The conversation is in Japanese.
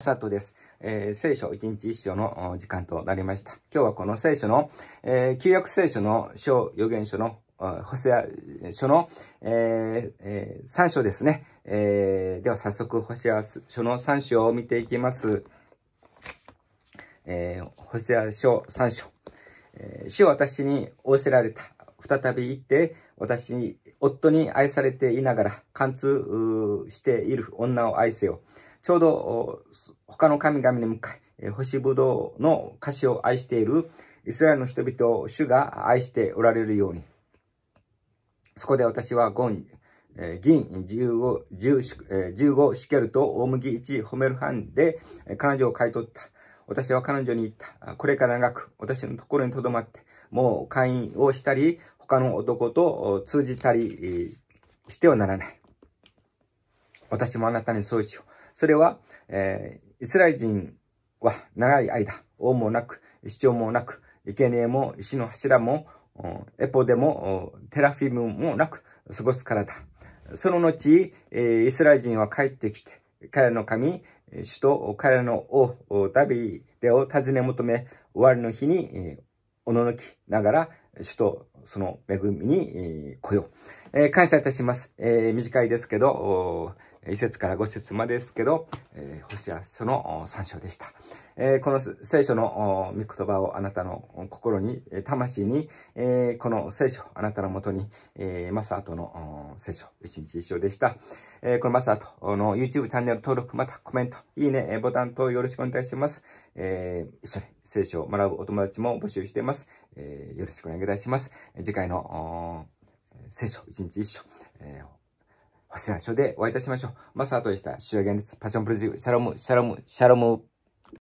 佐藤です。えー、聖書一日一章の時間となりました。今日はこの聖書の、えー、旧約聖書の小予言書の、補正書の、えー、3章ですね。では早速、補正書の3章を見ていきます。ホ正、ア書3章。主は私に仰せられた。再び行って、私に、夫に愛されていながら、貫通している女を愛せよ。ちょうど他の神々に向かい、星ぶどうの歌詞を愛しているイスラエルの人々を主が愛しておられるように。そこで私は銀15、15シケルと大麦1褒めるハンで彼女を買い取った。私は彼女に言った。これから長く私のところに留まって、もう会員をしたり、他の男と通じたりしてはならない。私もあなたにそうしよう。それは、えー、イスラエル人は長い間、王もなく、主張もなく、生贄も石の柱も、エポでも、テラフィムもなく過ごすからだ。その後、イスラエル人は帰ってきて、彼らの神、主と彼らの王、ダビデを尋ね求め、終わりの日に、おののきながら、主とその恵みに、来よう。感謝いたします。短いですけど、一節から5節までですけど、えー、星はその3章でした。えー、この聖書の御言葉をあなたの心に、魂に、えー、この聖書、あなたのもとに、えー、マサートの聖書、一日一章でした。えー、このマサートの YouTube チャンネル登録、またコメント、いいね、ボタン等よろしくお願いします。えー、一緒に聖書を学ぶお友達も募集しています。えー、よろしくお願いいたします。次回の聖書、一日一章、えーお世話所でお会いいたしましょう。マスターとでした。主要現実パッションプロデュシャロム、シャロム、シャロム。